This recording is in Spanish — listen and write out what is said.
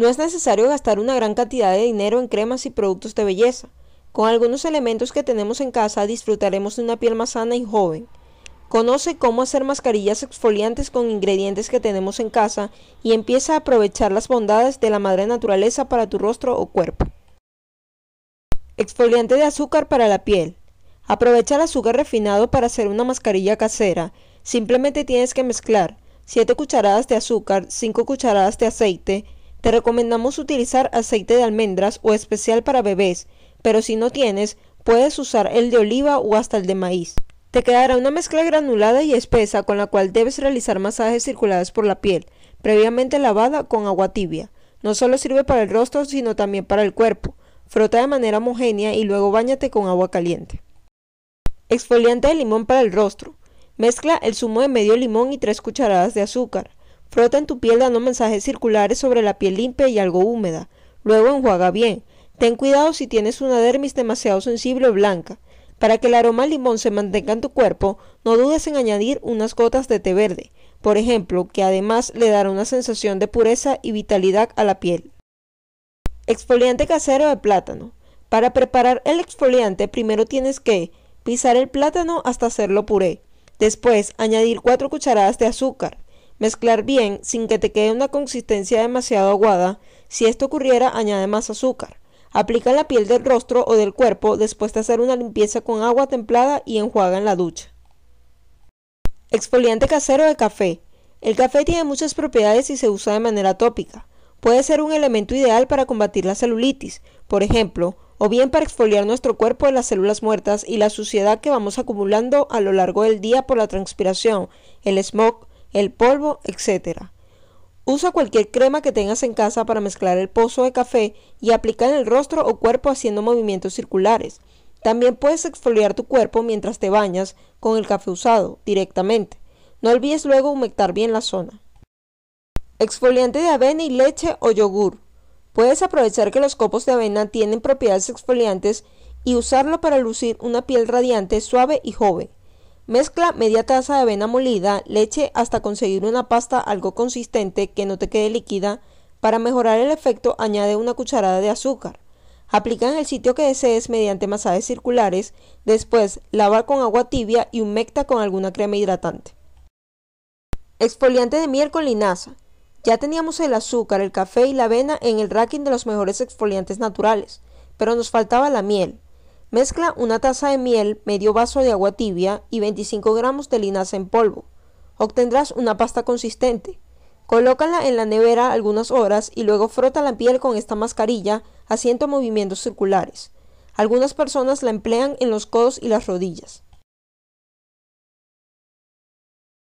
No es necesario gastar una gran cantidad de dinero en cremas y productos de belleza. Con algunos elementos que tenemos en casa disfrutaremos de una piel más sana y joven. Conoce cómo hacer mascarillas exfoliantes con ingredientes que tenemos en casa y empieza a aprovechar las bondades de la madre naturaleza para tu rostro o cuerpo. Exfoliante de azúcar para la piel. Aprovecha el azúcar refinado para hacer una mascarilla casera. Simplemente tienes que mezclar 7 cucharadas de azúcar, 5 cucharadas de aceite, te recomendamos utilizar aceite de almendras o especial para bebés, pero si no tienes, puedes usar el de oliva o hasta el de maíz. Te quedará una mezcla granulada y espesa con la cual debes realizar masajes circulares por la piel, previamente lavada con agua tibia. No solo sirve para el rostro, sino también para el cuerpo. Frota de manera homogénea y luego báñate con agua caliente. Exfoliante de limón para el rostro. Mezcla el zumo de medio limón y 3 cucharadas de azúcar. Frota en tu piel dando mensajes circulares sobre la piel limpia y algo húmeda. Luego enjuaga bien. Ten cuidado si tienes una dermis demasiado sensible o blanca. Para que el aroma al limón se mantenga en tu cuerpo, no dudes en añadir unas gotas de té verde, por ejemplo, que además le dará una sensación de pureza y vitalidad a la piel. Exfoliante casero de plátano. Para preparar el exfoliante primero tienes que pisar el plátano hasta hacerlo puré. Después añadir 4 cucharadas de azúcar, Mezclar bien sin que te quede una consistencia demasiado aguada. Si esto ocurriera, añade más azúcar. Aplica en la piel del rostro o del cuerpo después de hacer una limpieza con agua templada y enjuaga en la ducha. Exfoliante casero de café. El café tiene muchas propiedades y se usa de manera tópica. Puede ser un elemento ideal para combatir la celulitis, por ejemplo, o bien para exfoliar nuestro cuerpo de las células muertas y la suciedad que vamos acumulando a lo largo del día por la transpiración, el smog, el polvo, etc. Usa cualquier crema que tengas en casa para mezclar el pozo de café y aplicar en el rostro o cuerpo haciendo movimientos circulares. También puedes exfoliar tu cuerpo mientras te bañas con el café usado directamente. No olvides luego humectar bien la zona. Exfoliante de avena y leche o yogur. Puedes aprovechar que los copos de avena tienen propiedades exfoliantes y usarlo para lucir una piel radiante, suave y joven. Mezcla media taza de avena molida, leche hasta conseguir una pasta algo consistente que no te quede líquida. Para mejorar el efecto añade una cucharada de azúcar. Aplica en el sitio que desees mediante masajes circulares, después lava con agua tibia y humecta con alguna crema hidratante. Exfoliante de miel con linaza. Ya teníamos el azúcar, el café y la avena en el ranking de los mejores exfoliantes naturales, pero nos faltaba la miel. Mezcla una taza de miel, medio vaso de agua tibia y 25 gramos de linaza en polvo. Obtendrás una pasta consistente. Colócala en la nevera algunas horas y luego frota la piel con esta mascarilla haciendo movimientos circulares. Algunas personas la emplean en los codos y las rodillas.